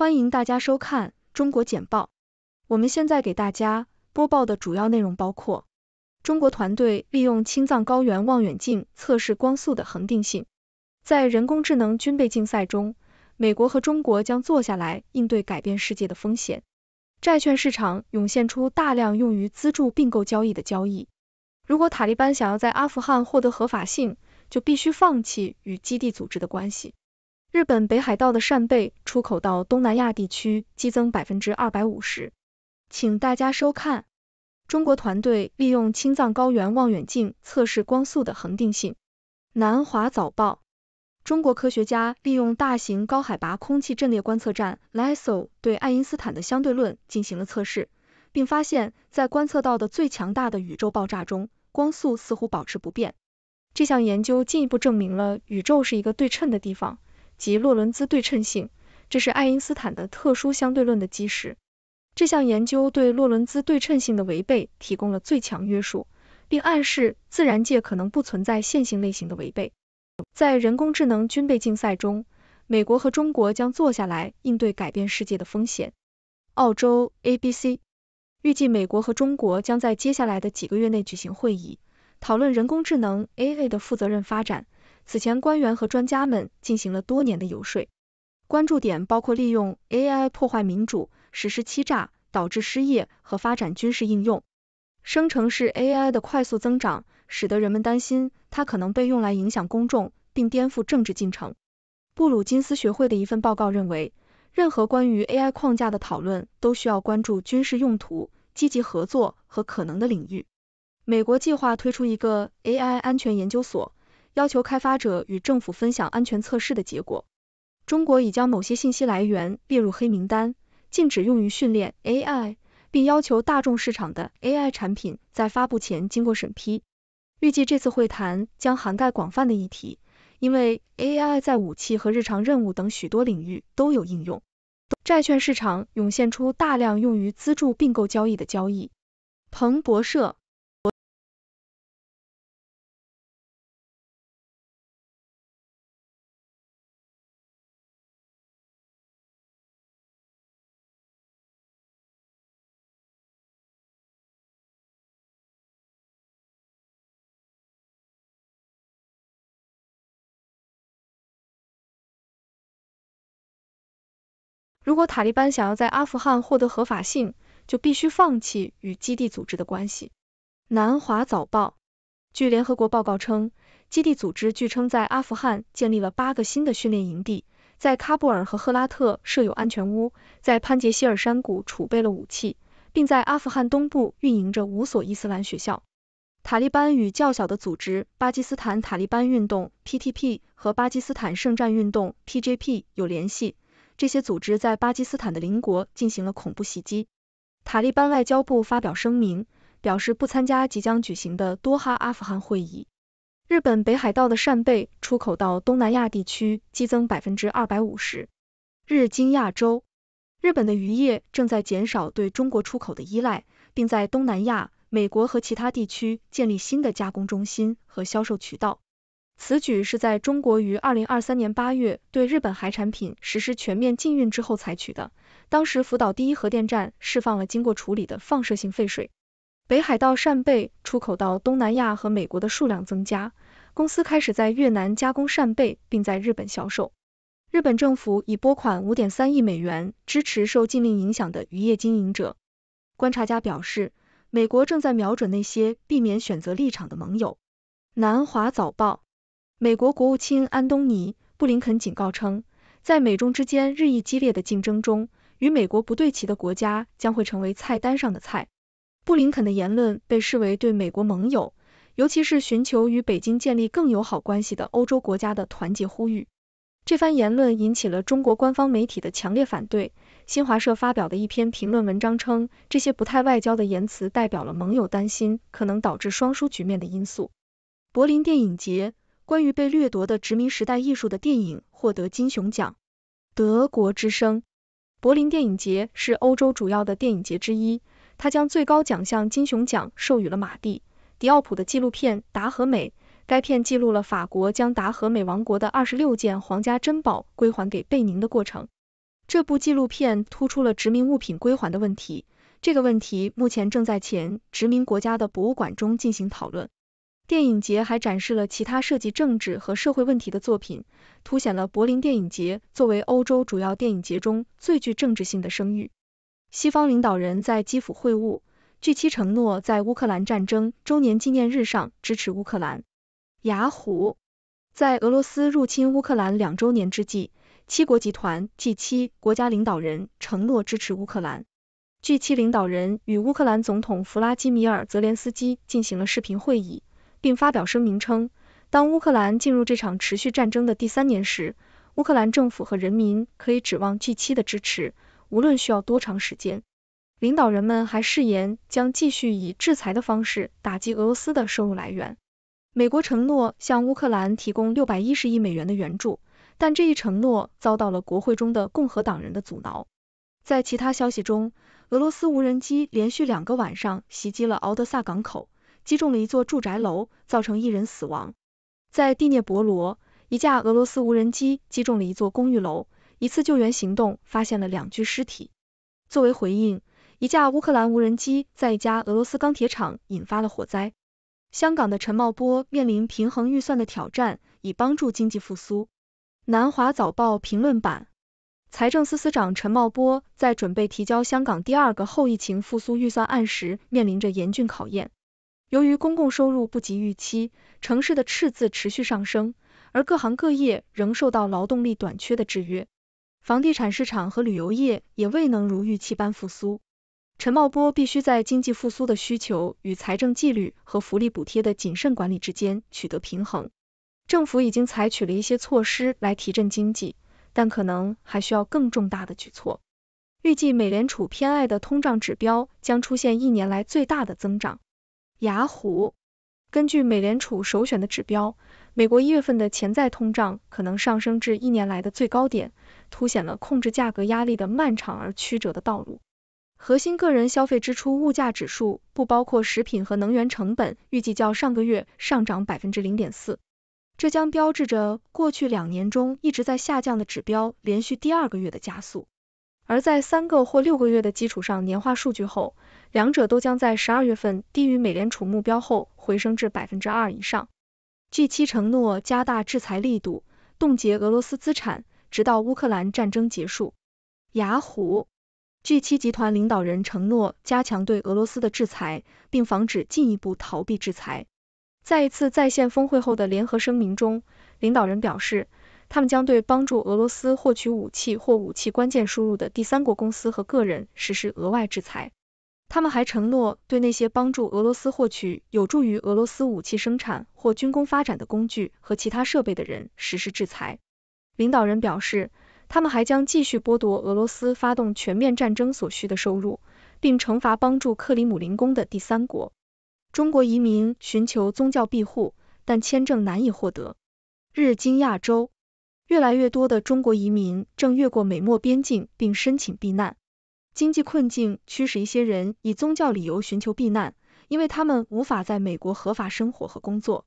欢迎大家收看中国简报。我们现在给大家播报的主要内容包括：中国团队利用青藏高原望远镜测试光速的恒定性；在人工智能军备竞赛中，美国和中国将坐下来应对改变世界的风险；债券市场涌现出大量用于资助并购交易的交易；如果塔利班想要在阿富汗获得合法性，就必须放弃与基地组织的关系。日本北海道的扇贝出口到东南亚地区激增百分之二百五十，请大家收看。中国团队利用青藏高原望远镜测试光速的恒定性。南华早报：中国科学家利用大型高海拔空气阵列观测站 l i s o 对爱因斯坦的相对论进行了测试，并发现，在观测到的最强大的宇宙爆炸中，光速似乎保持不变。这项研究进一步证明了宇宙是一个对称的地方。及洛伦兹对称性，这是爱因斯坦的特殊相对论的基石。这项研究对洛伦兹对称性的违背提供了最强约束，并暗示自然界可能不存在线性类型的违背。在人工智能军备竞赛中，美国和中国将坐下来应对改变世界的风险。澳洲 ABC 预计美国和中国将在接下来的几个月内举行会议，讨论人工智能 AI 的负责任发展。此前，官员和专家们进行了多年的游说，关注点包括利用 AI 破坏民主、实施欺诈、导致失业和发展军事应用。生成式 AI 的快速增长，使得人们担心它可能被用来影响公众并颠覆政治进程。布鲁金斯学会的一份报告认为，任何关于 AI 框架的讨论都需要关注军事用途、积极合作和可能的领域。美国计划推出一个 AI 安全研究所。要求开发者与政府分享安全测试的结果。中国已将某些信息来源列入黑名单，禁止用于训练 AI，并要求大众市场的 AI 产品在发布前经过审批。预计这次会谈将涵盖广泛的议题，因为 AI 在武器和日常任务等许多领域都有应用。债券市场涌现出大量用于资助并购交易的交易。彭博社。如果塔利班想要在阿富汗获得合法性，就必须放弃与基地组织的关系。南华早报，据联合国报告称，基地组织据称在阿富汗建立了八个新的训练营地，在喀布尔和赫拉特设有安全屋，在潘杰希尔山谷储备了武器，并在阿富汗东部运营着五所伊斯兰学校。塔利班与较小的组织巴基斯坦塔利班运动 （PTP） 和巴基斯坦圣战运动 （PJP） 有联系。这些组织在巴基斯坦的邻国进行了恐怖袭击。塔利班外交部发表声明，表示不参加即将举行的多哈阿富汗会议。日本北海道的扇贝出口到东南亚地区激增百分之二百五十。日经亚洲，日本的渔业正在减少对中国出口的依赖，并在东南亚、美国和其他地区建立新的加工中心和销售渠道。此举是在中国于二零二三年八月对日本海产品实施全面禁运之后采取的。当时，福岛第一核电站释放了经过处理的放射性废水。北海道扇贝出口到东南亚和美国的数量增加，公司开始在越南加工扇贝并在日本销售。日本政府已拨款五点三亿美元支持受禁令影响的渔业经营者。观察家表示，美国正在瞄准那些避免选择立场的盟友。南华早报。美国国务卿安东尼·布林肯警告称，在美中之间日益激烈的竞争中，与美国不对齐的国家将会成为菜单上的菜。布林肯的言论被视为对美国盟友，尤其是寻求与北京建立更友好关系的欧洲国家的团结呼吁。这番言论引起了中国官方媒体的强烈反对。新华社发表的一篇评论文章称，这些不太外交的言辞代表了盟友担心可能导致双输局面的因素。柏林电影节。关于被掠夺的殖民时代艺术的电影获得金熊奖。德国之声，柏林电影节是欧洲主要的电影节之一，他将最高奖项金熊奖授予了马蒂·迪奥普的纪录片《达和美》。该片记录了法国将达和美王国的二十六件皇家珍宝归还给贝宁的过程。这部纪录片突出了殖民物品归还的问题，这个问题目前正在前殖民国家的博物馆中进行讨论。电影节还展示了其他涉及政治和社会问题的作品，凸显了柏林电影节作为欧洲主要电影节中最具政治性的声誉。西方领导人在基辅会晤，据其承诺在乌克兰战争周年纪念日上支持乌克兰。雅虎在俄罗斯入侵乌克兰两周年之际，七国集团 g 七国家领导人承诺支持乌克兰。据其领导人与乌克兰总统弗拉基米尔泽连斯基进行了视频会议。并发表声明称，当乌克兰进入这场持续战争的第三年时，乌克兰政府和人民可以指望 G7 的支持，无论需要多长时间。领导人们还誓言将继续以制裁的方式打击俄罗斯的收入来源。美国承诺向乌克兰提供六百一十亿美元的援助，但这一承诺遭到了国会中的共和党人的阻挠。在其他消息中，俄罗斯无人机连续两个晚上袭击了敖德萨港口。击中了一座住宅楼，造成一人死亡。在蒂涅伯罗，一架俄罗斯无人机击中了一座公寓楼。一次救援行动发现了两具尸体。作为回应，一架乌克兰无人机在一家俄罗斯钢铁厂引发了火灾。香港的陈茂波面临平衡预算的挑战，以帮助经济复苏。南华早报评论版：财政司司长陈茂波在准备提交香港第二个后疫情复苏预算案时，面临着严峻考验。由于公共收入不及预期，城市的赤字持续上升，而各行各业仍受到劳动力短缺的制约。房地产市场和旅游业也未能如预期般复苏。陈茂波必须在经济复苏的需求与财政纪律和福利补贴的谨慎管理之间取得平衡。政府已经采取了一些措施来提振经济，但可能还需要更重大的举措。预计美联储偏爱的通胀指标将出现一年来最大的增长。雅虎根据美联储首选的指标，美国一月份的潜在通胀可能上升至一年来的最高点，凸显了控制价格压力的漫长而曲折的道路。核心个人消费支出物价指数不包括食品和能源成本，预计较上个月上涨百分之零点四，这将标志着过去两年中一直在下降的指标连续第二个月的加速。而在三个或六个月的基础上年化数据后。两者都将在十二月份低于美联储目标后回升至百分之二以上。G7 承诺加大制裁力度，冻结俄罗斯资产，直到乌克兰战争结束。雅虎，G7 集团领导人承诺加强对俄罗斯的制裁，并防止进一步逃避制裁。在一次在线峰会后的联合声明中，领导人表示，他们将对帮助俄罗斯获取武器或武器关键输入的第三国公司和个人实施额外制裁。他们还承诺对那些帮助俄罗斯获取有助于俄罗斯武器生产或军工发展的工具和其他设备的人实施制裁。领导人表示，他们还将继续剥夺俄罗斯发动全面战争所需的收入，并惩罚帮助克里姆林宫的第三国。中国移民寻求宗教庇护，但签证难以获得。日经亚洲，越来越多的中国移民正越过美墨边境并申请避难。经济困境驱使一些人以宗教理由寻求避难，因为他们无法在美国合法生活和工作。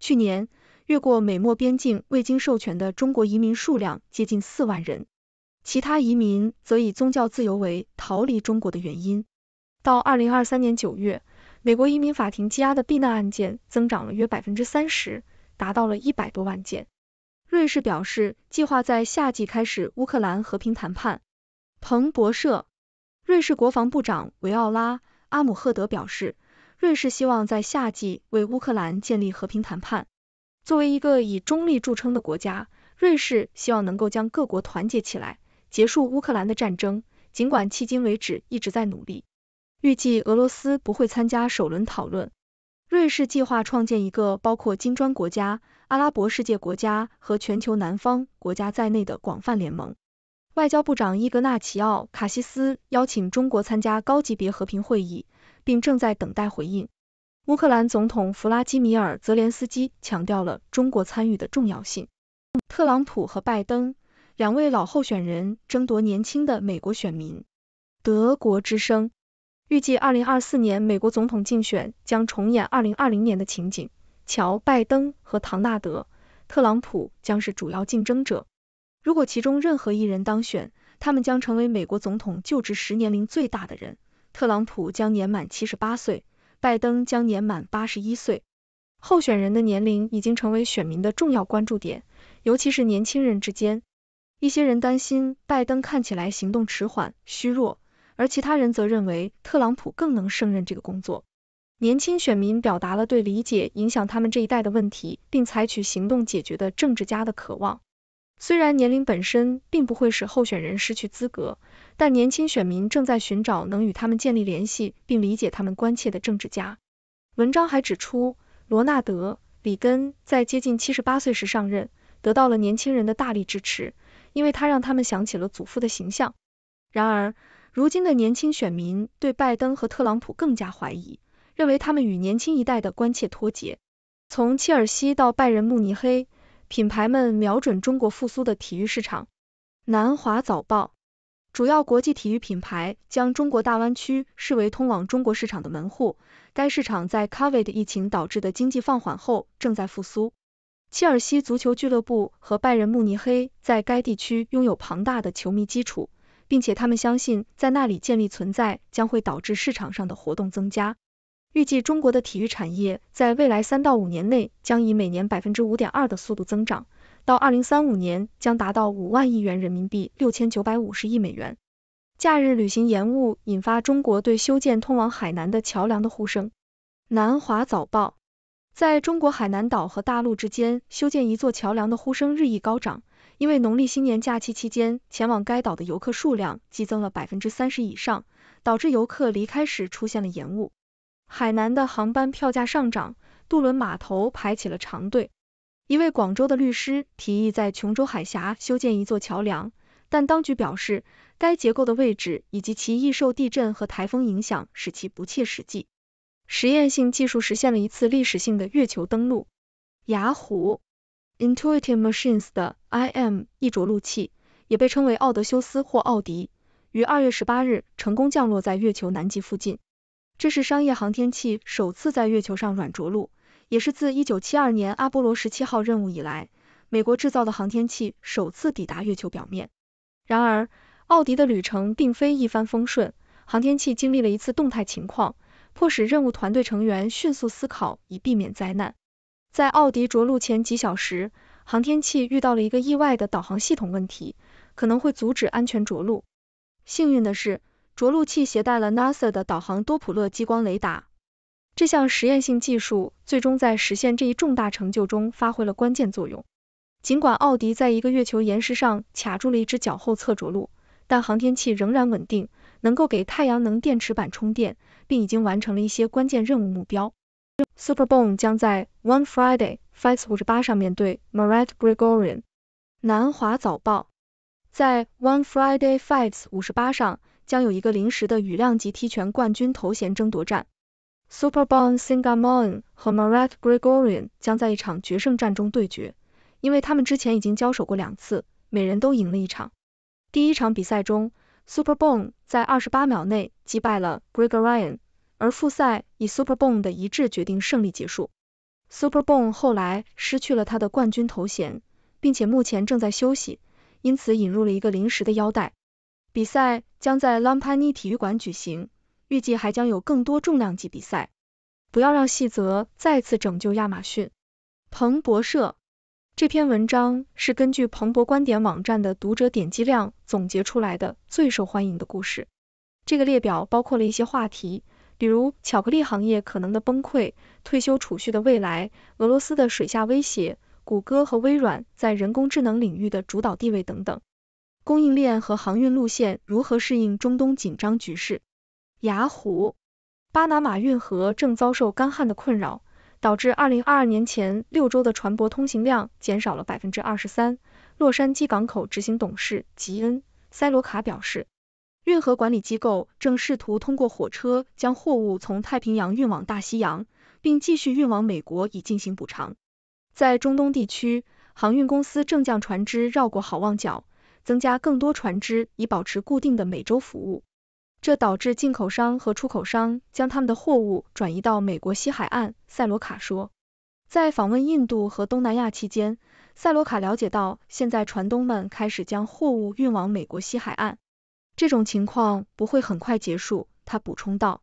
去年，越过美墨边境未经授权的中国移民数量接近四万人，其他移民则以宗教自由为逃离中国的原因。到二零二三年九月，美国移民法庭积压的避难案件增长了约百分之三十，达到了一百多万件。瑞士表示，计划在夏季开始乌克兰和平谈判。彭博社。瑞士国防部长维奥拉·阿姆赫德表示，瑞士希望在夏季为乌克兰建立和平谈判。作为一个以中立著称的国家，瑞士希望能够将各国团结起来，结束乌克兰的战争。尽管迄今为止一直在努力，预计俄罗斯不会参加首轮讨论。瑞士计划创建一个包括金砖国家、阿拉伯世界国家和全球南方国家在内的广泛联盟。外交部长伊格纳齐奥卡西斯邀请中国参加高级别和平会议，并正在等待回应。乌克兰总统弗拉基米尔泽连斯基强调了中国参与的重要性。特朗普和拜登两位老候选人争夺年轻的美国选民。德国之声预计，二零二四年美国总统竞选将重演二零二零年的情景，乔拜登和唐纳德特朗普将是主要竞争者。如果其中任何一人当选，他们将成为美国总统就职时年龄最大的人。特朗普将年满七十八岁，拜登将年满八十一岁。候选人的年龄已经成为选民的重要关注点，尤其是年轻人之间。一些人担心拜登看起来行动迟缓、虚弱，而其他人则认为特朗普更能胜任这个工作。年轻选民表达了对理解影响他们这一代的问题，并采取行动解决的政治家的渴望。虽然年龄本身并不会使候选人失去资格，但年轻选民正在寻找能与他们建立联系并理解他们关切的政治家。文章还指出，罗纳德·里根在接近七十八岁时上任，得到了年轻人的大力支持，因为他让他们想起了祖父的形象。然而，如今的年轻选民对拜登和特朗普更加怀疑，认为他们与年轻一代的关切脱节。从切尔西到拜仁慕尼黑。品牌们瞄准中国复苏的体育市场。南华早报，主要国际体育品牌将中国大湾区视为通往中国市场的门户。该市场在 Covid 疫情导致的经济放缓后正在复苏。切尔西足球俱乐部和拜仁慕尼黑在该地区拥有庞大的球迷基础，并且他们相信在那里建立存在将会导致市场上的活动增加。预计中国的体育产业在未来三到五年内将以每年百分之五点二的速度增长，到二零三五年将达到五万亿元人民币六千九百五十亿美元。假日旅行延误引发中国对修建通往海南的桥梁的呼声。南华早报在中国海南岛和大陆之间修建一座桥梁的呼声日益高涨，因为农历新年假期期间前往该岛的游客数量激增了百分之三十以上，导致游客离开时出现了延误。海南的航班票价上涨，渡轮码头排起了长队。一位广州的律师提议在琼州海峡修建一座桥梁，但当局表示该结构的位置以及其易受地震和台风影响，使其不切实际。实验性技术实现了一次历史性的月球登陆。雅虎，Intuitive Machines 的 i m 易着陆器，也被称为奥德修斯或奥迪，于二月十八日成功降落在月球南极附近。这是商业航天器首次在月球上软着陆，也是自一九七二年阿波罗十七号任务以来，美国制造的航天器首次抵达月球表面。然而，奥迪的旅程并非一帆风顺，航天器经历了一次动态情况，迫使任务团队成员迅速思考以避免灾难。在奥迪着陆前几小时，航天器遇到了一个意外的导航系统问题，可能会阻止安全着陆。幸运的是，着陆器携带了 NASA 的导航多普勒激光雷达，这项实验性技术最终在实现这一重大成就中发挥了关键作用。尽管奥迪在一个月球岩石上卡住了一只脚后侧着陆，但航天器仍然稳定，能够给太阳能电池板充电，并已经完成了一些关键任务目标。Super Bowl 将在 One Friday Fights 五十八上面对 Marat Grigorian。南华早报在 One Friday Fights 五十八上。将有一个临时的羽量级踢拳冠军头衔争夺战。Superbon Singamoon 和 Marat Gregorian 将在一场决胜战中对决，因为他们之前已经交手过两次，每人都赢了一场。第一场比赛中，Superbon 在二十八秒内击败了 Gregorian，而复赛以 Superbon 的一致决定胜利结束。Superbon 后来失去了他的冠军头衔，并且目前正在休息，因此引入了一个临时的腰带。比赛将在 l a m p a n y 体育馆举行，预计还将有更多重量级比赛。不要让细则再次拯救亚马逊。彭博社。这篇文章是根据彭博观点网站的读者点击量总结出来的最受欢迎的故事。这个列表包括了一些话题，比如巧克力行业可能的崩溃、退休储蓄的未来、俄罗斯的水下威胁、谷歌和微软在人工智能领域的主导地位等等。供应链和航运路线如何适应中东紧张局势？雅虎，巴拿马运河正遭受干旱的困扰，导致二零二二年前六周的船舶通行量减少了百分之二十三。洛杉矶港口执行董事吉恩·塞罗卡表示，运河管理机构正试图通过火车将货物从太平洋运往大西洋，并继续运往美国以进行补偿。在中东地区，航运公司正将船只绕过好望角。增加更多船只以保持固定的每周服务，这导致进口商和出口商将他们的货物转移到美国西海岸。赛罗卡说，在访问印度和东南亚期间，赛罗卡了解到，现在船东们开始将货物运往美国西海岸。这种情况不会很快结束，他补充道。